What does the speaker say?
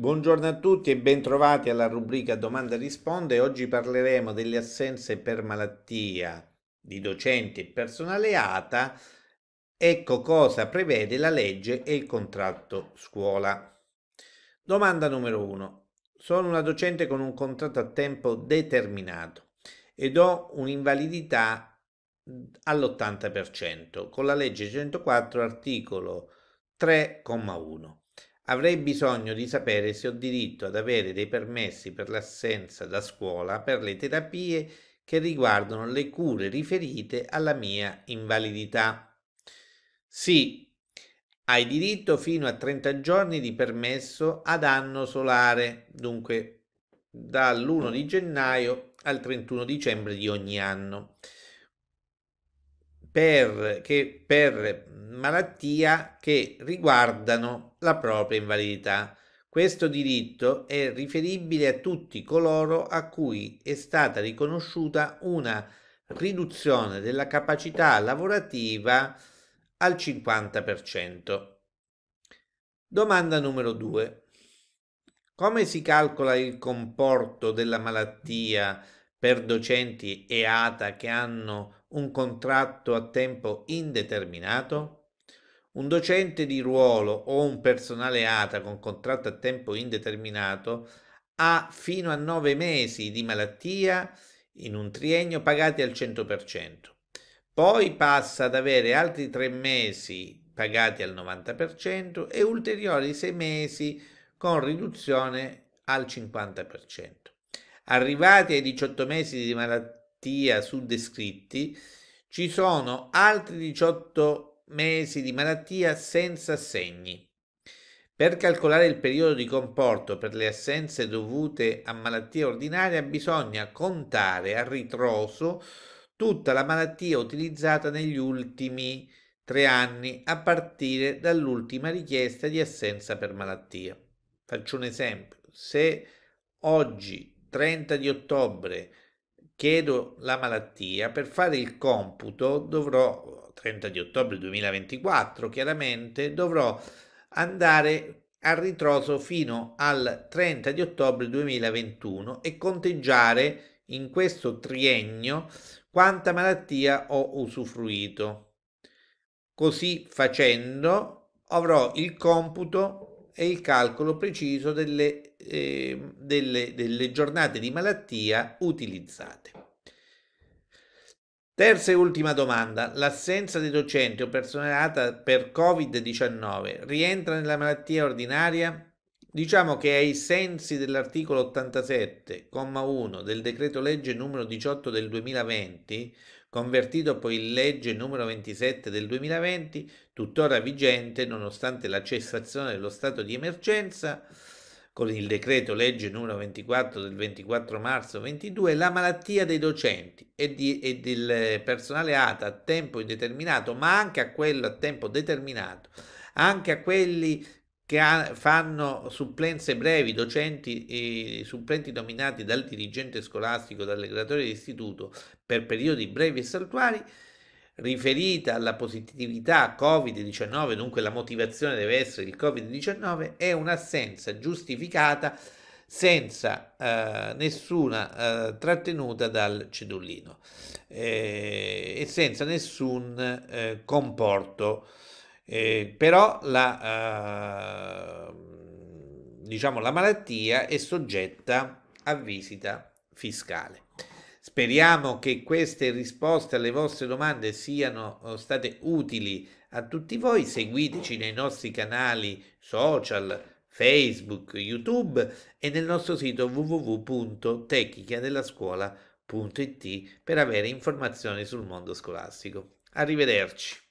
Buongiorno a tutti e bentrovati alla rubrica Domanda risponde. Oggi parleremo delle assenze per malattia di docenti e personale ATA. Ecco cosa prevede la legge e il contratto scuola. Domanda numero 1. Sono una docente con un contratto a tempo determinato ed ho un'invalidità all'80% con la legge 104 articolo 3,1. Avrei bisogno di sapere se ho diritto ad avere dei permessi per l'assenza da scuola per le terapie che riguardano le cure riferite alla mia invalidità. Sì, hai diritto fino a 30 giorni di permesso ad anno solare, dunque dall'1 di gennaio al 31 dicembre di ogni anno per, che, per malattia che riguardano la propria invalidità. Questo diritto è riferibile a tutti coloro a cui è stata riconosciuta una riduzione della capacità lavorativa al 50%. Domanda numero 2. Come si calcola il comporto della malattia per docenti e ATA che hanno un contratto a tempo indeterminato? Un docente di ruolo o un personale ATA con contratto a tempo indeterminato ha fino a nove mesi di malattia in un triennio pagati al 100%. Poi passa ad avere altri tre mesi pagati al 90% e ulteriori sei mesi con riduzione al 50%. Arrivati ai 18 mesi di malattia suddescritti, ci sono altri 18 mesi di malattia senza segni. Per calcolare il periodo di comporto per le assenze dovute a malattia ordinaria bisogna contare a ritroso tutta la malattia utilizzata negli ultimi tre anni a partire dall'ultima richiesta di assenza per malattia. Faccio un esempio. Se oggi 30 di ottobre chiedo la malattia, per fare il computo dovrò, 30 di ottobre 2024 chiaramente, dovrò andare a ritroso fino al 30 di ottobre 2021 e conteggiare in questo triennio quanta malattia ho usufruito. Così facendo avrò il computo è il calcolo preciso delle, eh, delle, delle giornate di malattia utilizzate. Terza e ultima domanda. L'assenza di docenti o personalata per Covid-19 rientra nella malattia ordinaria? Diciamo che ai sensi dell'articolo 87,1 del decreto legge numero 18 del 2020, convertito poi in legge numero 27 del 2020, tuttora vigente nonostante la cessazione dello stato di emergenza, con il decreto legge numero 24 del 24 marzo 22, la malattia dei docenti e, di, e del personale ATA a tempo indeterminato, ma anche a quello a tempo determinato, anche a quelli che ha, fanno supplenze brevi, docenti e supplenti nominati dal dirigente scolastico, dall'egratore di d'istituto per periodi brevi e saltuari, riferita alla positività Covid-19, dunque la motivazione deve essere il Covid-19, è un'assenza giustificata senza eh, nessuna eh, trattenuta dal cedullino eh, e senza nessun eh, comporto eh, però la, eh, diciamo, la malattia è soggetta a visita fiscale. Speriamo che queste risposte alle vostre domande siano eh, state utili a tutti voi. Seguiteci nei nostri canali social, Facebook, YouTube e nel nostro sito www.tecnicadellascuola.it per avere informazioni sul mondo scolastico. Arrivederci.